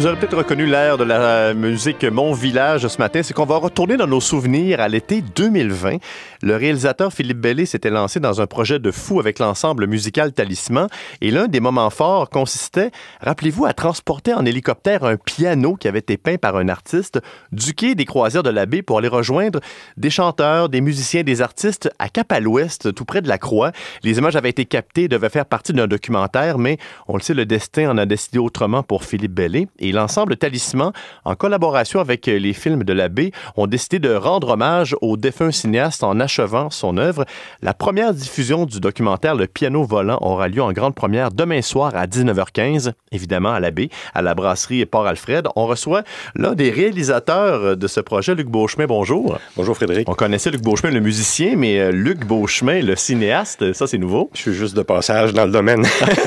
Vous aurez peut-être reconnu l'air de la musique Mon Village ce matin, c'est qu'on va retourner dans nos souvenirs à l'été 2020. Le réalisateur Philippe Bellé s'était lancé dans un projet de fou avec l'ensemble musical Talisman et l'un des moments forts consistait, rappelez-vous, à transporter en hélicoptère un piano qui avait été peint par un artiste du quai des croisières de baie pour aller rejoindre des chanteurs, des musiciens, des artistes à Cap à l'Ouest, tout près de la Croix. Les images avaient été captées, devaient faire partie d'un documentaire, mais on le sait, le destin en a décidé autrement pour Philippe Bellé. Et l'ensemble Talisman, en collaboration avec euh, les films de l'abbé, ont décidé de rendre hommage au défunt cinéaste en achevant son œuvre. La première diffusion du documentaire Le piano volant aura lieu en grande première demain soir à 19h15, évidemment à l'abbé, à la brasserie Port-Alfred. On reçoit l'un des réalisateurs euh, de ce projet, Luc Beauchemin. Bonjour. Bonjour Frédéric. On connaissait Luc Beauchemin, le musicien, mais euh, Luc Beauchemin, le cinéaste, ça c'est nouveau. Je suis juste de passage dans le domaine.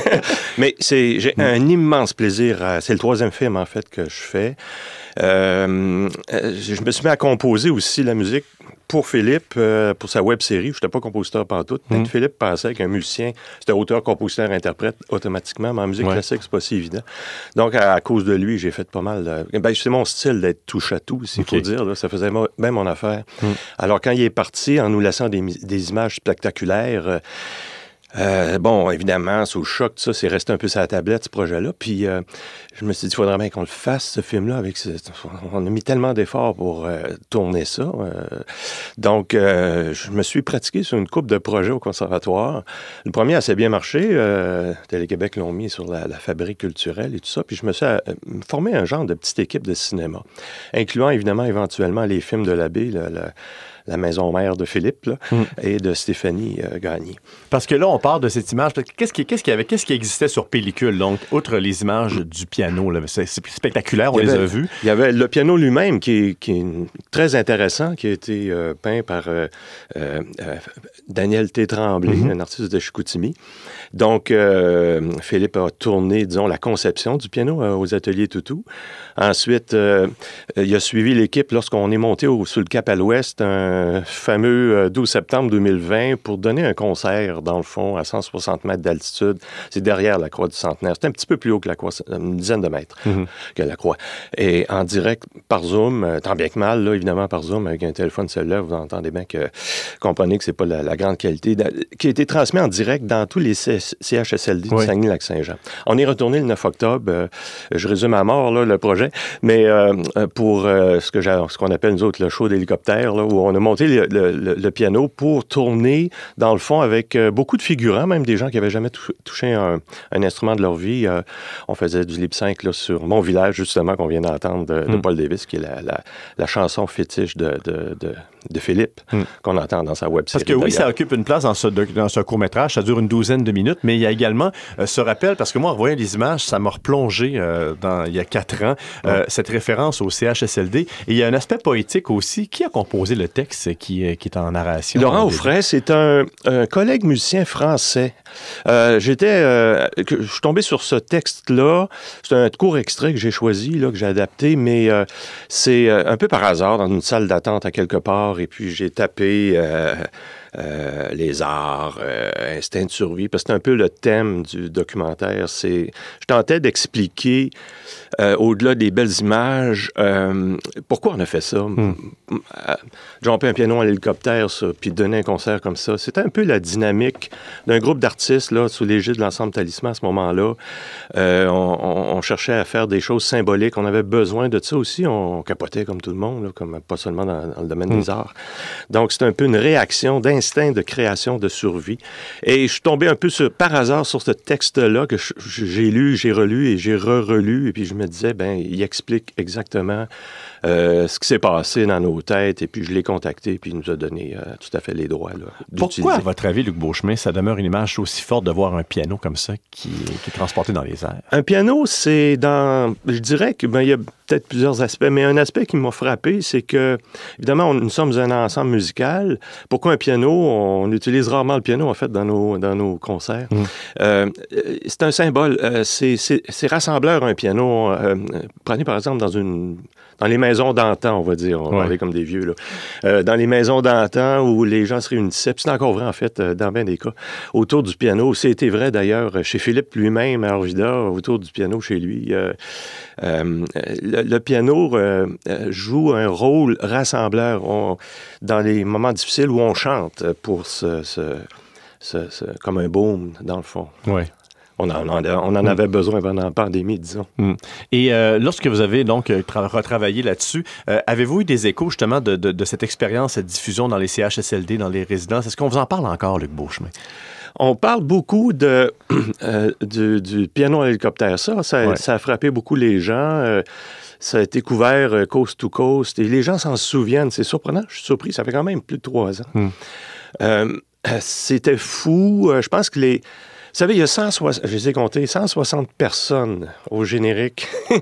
mais j'ai hmm. un immense plaisir. C'est le troisième film en fait, que je fais. Euh, je me suis mis à composer aussi la musique pour Philippe, euh, pour sa web série. Je n'étais pas compositeur partout. mais hmm. Philippe pensait qu'un musicien, c'était auteur, compositeur, interprète automatiquement, mais en musique classique classique, c'est pas si évident. Donc, à, cause de lui, j'ai fait pas mal. Ben, c'est mon style d'être touche à tout, s'il faut dire. Ça faisait même mon affaire. Hmm. Alors, quand il est parti, en nous laissant des, des images spectaculaires, euh, euh, bon, évidemment, sous le choc, ça, c'est resté un peu sur la tablette, ce projet-là. Puis euh, je me suis dit, il faudrait bien qu'on le fasse, ce film-là. avec On a mis tellement d'efforts pour euh, tourner ça. donc, je me suis pratiqué sur une coupe de projets au conservatoire. Le premier a assez bien marché. Télé-Québec l'ont mis sur la, fabrique culturelle et tout ça. Puis je me suis formé un genre de petite équipe de cinéma, incluant évidemment éventuellement les films de l'abbé, le, la maison mère de Philippe mm. et de Stéphanie euh, Gagné. Parce que là, on part de cette image. Qu'est-ce qui, avait, qu'est-ce qui existait sur pellicule, donc, outre les images du piano? c'est, spectaculaire, on les a vues. Il y avait le piano lui-même qui, est, très intéressant, qui a été euh, peint par euh, Daniel T. Mm-hmm. un artiste de Chicoutimi. Donc, Philippe a tourné, disons, la conception du piano aux ateliers Toutou. Ensuite, il a suivi l'équipe lorsqu'on est monté au, sur le Cap à l'Ouest, un, euh, fameux 12 euh, septembre 2020 pour donner un concert, dans le fond, à 160 mètres d'altitude. C'est derrière la croix du centenaire. C'est un petit peu plus haut que la croix, une dizaine de mètres mhm. que la croix. Et en direct, par Zoom, euh, tant bien que mal, là, évidemment, par Zoom, avec un téléphone cellulaire, vous entendez bien que, comprenez que c'est pas la, grande qualité, qui a été transmis en direct dans tous les CHSLD oui. la Saguenay-Lac-Saint-Jean. On est retourné le 9 octobre. je résume à mort, là, le projet, mais pour ce que ce qu'on appelle, nous autres, le show d'hélicoptère, où on a monter le, piano pour tourner, dans le fond, avec euh, beaucoup de figurants, même des gens qui n'avaient jamais touché un, instrument de leur vie. Euh, on faisait du lip sync là, sur Mon Village, justement, qu'on vient d'entendre de, hmm. Paul Davis, qui est la, chanson fétiche de, de, Philippe hmm. qu'on entend dans sa web Parce que oui, ça occupe une place dans ce, dans ce court-métrage. Ça dure une douzaine de minutes, mais il y a également euh, ce rappel, parce que moi, en voyant les images, ça m'a replongé dans, il y a quatre ans, cette référence au CHSLD. Et il y a un aspect poétique aussi. Qui a composé le texte? Euh, qui, euh, qui est en narration. Laurent Offray, c'est un, collègue musicien français. Euh, j'étais, je suis tombé sur ce texte-là. C'est un court extrait que j'ai choisi, là, que j'ai adapté, mais c'est un peu par hasard dans une salle d'attente à quelque part. Et puis j'ai tapé euh, les arts, euh, instinct de survie, parce que c'est un peu le thème du documentaire. C'est, je tentais d'expliquer, euh, au-delà des belles images, pourquoi on a fait ça. Mm. Jumper un piano à l'hélicoptère, puis donner un concert comme ça, c'était un peu la dynamique d'un groupe d'artistes là, sous l'égide de l'ensemble Talisman à ce moment-là. On, cherchait à faire des choses symboliques. On avait besoin de ça aussi. On, capotait comme tout le monde, comme, pas seulement dans, le domaine hmm. des arts. Donc, c'est un peu une réaction d'instinct de création, de survie. Et je suis tombé un peu par hasard sur ce texte-là que j'ai lu, j'ai relu et j'ai re-relu. Et puis je me disais, ben, il explique exactement euh, ce qui s'est passé dans nos têtes. Et puis je l'ai contacté, puis il nous a donné euh, tout à fait les droits. Là, Pourquoi, à votre avis, Luc Beauchemin, ça demeure une image aussi forte de voir un piano comme ça qui, est transporté dans les airs? Un piano, c'est dans. Je dirais que ben, il y a peut-être plusieurs aspects, mais un aspect qui m'a frappé, c'est que, évidemment, nous sommes un ensemble musical. Pourquoi un piano? On utilise rarement le piano, en fait, dans nos, dans nos concerts. Mm. Euh, c'est un symbole. Euh, c'est c'est rassembleur, un piano. Euh, prenez, par exemple, dans une dans les maisons d'antan, on va dire, on va parler comme des vieux, là. Euh, dans les maisons d'antan où les gens se réunissaient, c'est encore vrai en fait euh, dans bien des cas, autour du piano. C'était vrai d'ailleurs chez Philippe lui-même à Orvida, autour du piano chez lui. Euh, le, piano joue un rôle rassembleur dans les moments difficiles où on chante pour ce... comme un baume dans le fond. Oui. On en, on en mm. avait besoin pendant la pandémie, disons. Mm. Et euh, lorsque vous avez donc euh, retravaillé là-dessus, euh, avez-vous eu des échos justement de, cette expérience, cette diffusion dans les CHSLD, dans les résidences? Est-ce qu'on vous en parle encore, Luc Beauchemin? On parle beaucoup de, du, piano à hélicoptère. Ça, ça, a frappé beaucoup les gens ça a été couvert coast to coast et les gens s'en souviennent. C'est surprenant, je suis surpris, ça fait quand même plus de trois ans. Mm. c'était fou. Je pense que les, vous savez, il y a 160, je ai comptés, 160 personnes au générique.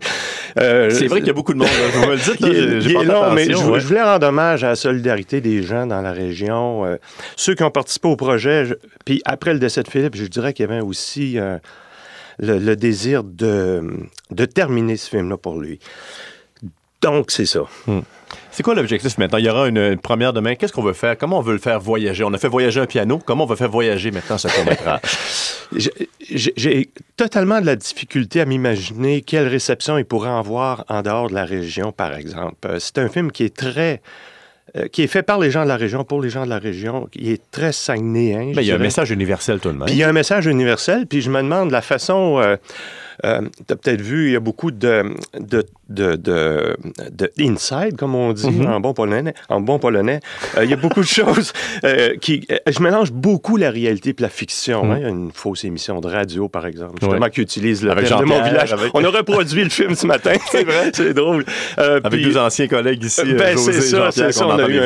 Euh, c'est vrai qu'il y a beaucoup de monde, je hein, vous le dites. mais je, voulais rendre hommage à la solidarité des gens dans la région. Euh, ceux qui ont participé au projet, puis après le décès de Philippe, je dirais qu'il y avait aussi euh, le, désir de, de terminer ce film-là pour lui. Donc, c'est ça. Hmm. C'est quoi l'objectif maintenant? Il y aura une, première demain. Qu'est-ce qu'on veut faire? Comment on veut le faire voyager? On a fait voyager un piano. Comment on va faire voyager maintenant ce court J'ai totalement de la difficulté à m'imaginer quelle réception il pourrait en voir en dehors de la région, par exemple. Euh, c'est un film qui est très euh, qui est fait par les gens de la région, pour les gens de la région, qui est très Mais ben, il y a un message universel tout de même. Puis il y a un message universel, puis je me demande la façon... Euh, tu as peut-être vu, il y a beaucoup de, de de, de, de inside, comme on dit mm-hmm. en bon polonais. En bon polonais, euh, il y a beaucoup de choses euh, qui. Euh, je mélange beaucoup la réalité et la fiction. Hein. Mm-hmm. Il y a une fausse émission de radio, par exemple, justement, qui utilise le de mon village. On a reproduit le film ce matin. c'est vrai, c'est drôle. avec deux anciens collègues ici. Ben, c'est ça, c'est ça. On, a eu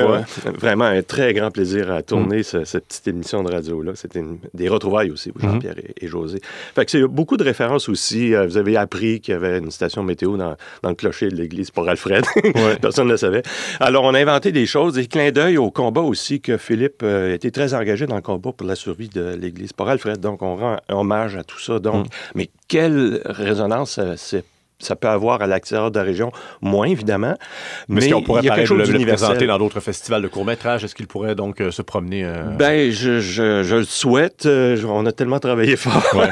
vraiment un très grand plaisir à tourner mm-hmm. cette petite émission de radio-là. C'était des retrouvailles aussi, Jean-Pierre et, José. Fait que c'est beaucoup de références aussi. vous avez appris qu'il y avait une station météo dans le clocher de l'église pour Alfred. Personne ne le savait. Alors, on a inventé des choses, des clins d'œil au combat aussi, que Philippe euh, était très engagé dans le combat pour la survie de l'église pour Alfred. Donc, on rend hommage à tout ça. Donc, mm. mais quelle résonance euh, c'est ça peut avoir à l'extérieur de la région, moins évidemment. Mais, est pourrait il y a quelque chose le, présenter dans d'autres festivals de court-métrage? Est-ce qu'il pourrait donc euh, se promener? Euh, ben, je, je, le souhaite. Euh, on a tellement travaillé fort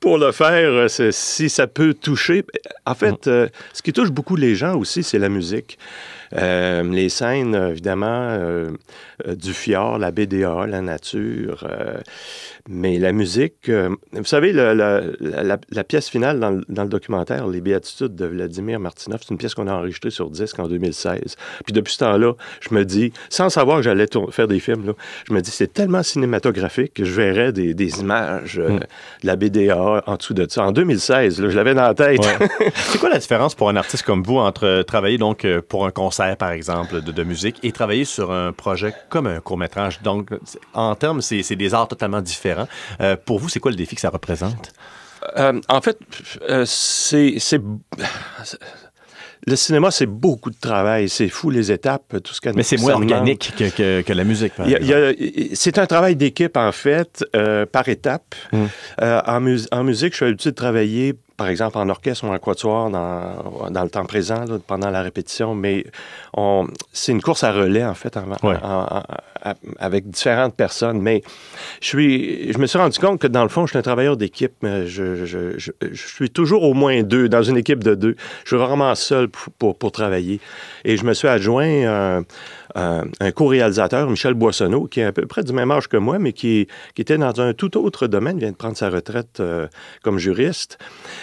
pour le faire. Si ça peut toucher... En fait, mm. ce qui touche beaucoup les gens aussi, c'est la musique. Euh, les scènes, évidemment, euh, euh, du fjord, la BDA, la nature, mais la musique. vous savez, la, pièce finale dans le, documentaire, Les Béatitudes de Vladimir Martinov, c'est une pièce qu'on a enregistrée sur disque en 2016. Puis depuis ce temps-là, je me dis, sans savoir que j'allais faire des films, je me dis, c'est tellement cinématographique que je verrais des, images mm. de la BDA en dessous de ça. En 2016, je l'avais dans la tête. c'est quoi la différence pour un artiste comme vous entre travailler donc pour un concert par exemple, de, musique, et travailler sur un projet comme un court-métrage. Donc, en termes, c'est des arts totalement différents. Euh, pour vous, c'est quoi le défi que ça représente? Euh, en fait, euh, c'est... Le cinéma, c'est beaucoup de travail. C'est fou, les étapes, tout ce qu'il Mais c'est moins organique que, que, la musique, C'est un travail d'équipe, en fait, par étape. Hum. en, en, musique, je suis habitué de travailler par exemple, en orchestre ou en quatuor dans, dans le temps présent, pendant la répétition, mais c'est une course à relais, en fait, avec différentes personnes. Mais je, suis, je me suis rendu compte que, dans le fond, je suis un travailleur d'équipe. Je, je, suis toujours au moins deux, dans une équipe de deux. Je suis vraiment seul pour, pour, travailler. Et je me suis adjoint... un co-réalisateur, Michel Boissonneau, qui est à peu près du même âge que moi, mais qui, qui était dans un tout autre domaine, vient de prendre sa retraite euh, comme juriste.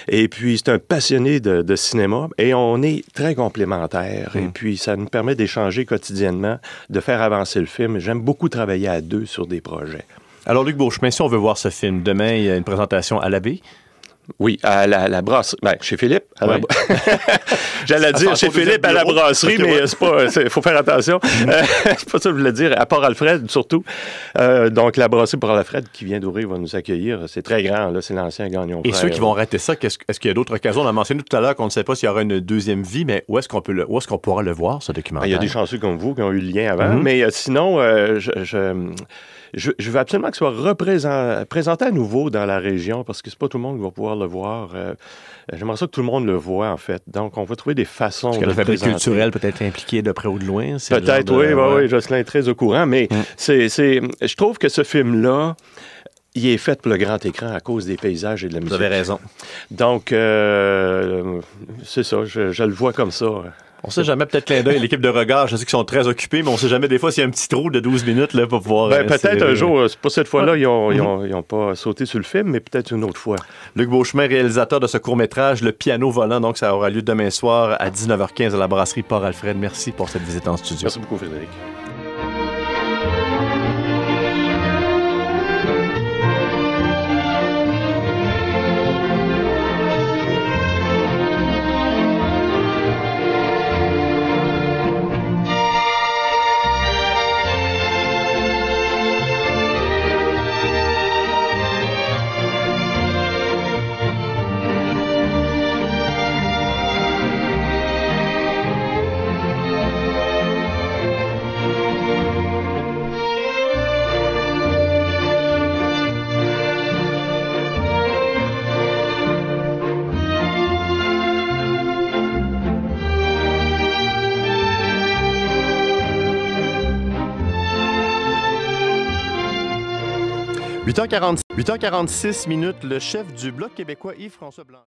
Et puis, c'est un passionné de, cinéma et on est très complémentaires. Et mm. puis, ça nous permet d'échanger quotidiennement, de faire avancer le film. J'aime beaucoup travailler à deux sur des projets. Alors, Luc Beauchemin, si on veut voir ce film, demain, il y a une présentation à l'Abbé. Oui, à la, la brasserie. chez Philippe. J'allais dire chez Philippe à la brasserie, mais c'est pas. Il euh, faut faire attention. Mm-hmm. Euh, c'est pas ça que je voulais dire. À part alfred surtout. Euh, donc, la brasserie pour alfred qui vient d'ouvrir va nous accueillir. C'est très grand, là. C'est l'ancien Gagnon. Et ceux qui vont rater ça, est-ce qu'il y a d'autres occasions? On a mentionné tout à l'heure qu'on ne sait pas s'il y aura une deuxième vie, mais où est-ce qu'on peut où ce qu'on pourra le voir, ce documentaire? Ah, il y a des chanceux comme vous qui ont eu le lien avant. Mm-hmm. Mais sinon, je je, veux absolument que ce soit représenté présenté à nouveau dans la région parce que c'est pas tout le monde qui va pouvoir le voir. Euh, j'aimerais ça que tout le monde le voit, en fait. Donc, on va trouver des façons. Parce de la fabrique culturelle peut être impliqué de près ou de loin. Peut-être, oui, oui, Jocelyn est très au courant, mais c'est, je trouve que ce film-là, il est fait pour le grand écran à cause des paysages et de la musique. Vous avez raison. Donc, euh, c'est ça, je, le vois comme ça. On sait jamais peut-être clin et l'équipe de regard. Je sais qu'ils sont très occupés, mais on sait jamais des fois s'il y a un petit trou de 12 minutes là, pour pouvoir. Ben, euh, peut-être un jour, euh, c'est pas cette fois-là, ils n'ont mm-hmm. ont, pas sauté sur le film, mais peut-être une autre fois. Luc Beauchemin, réalisateur de ce court-métrage, Le piano volant, donc ça aura lieu demain soir à 19h15 à la brasserie Port-Alfred. Merci pour cette visite en studio. Merci beaucoup, Frédéric. 8h46, 46 minutes, le chef du Bloc québécois Yves-François Blanc.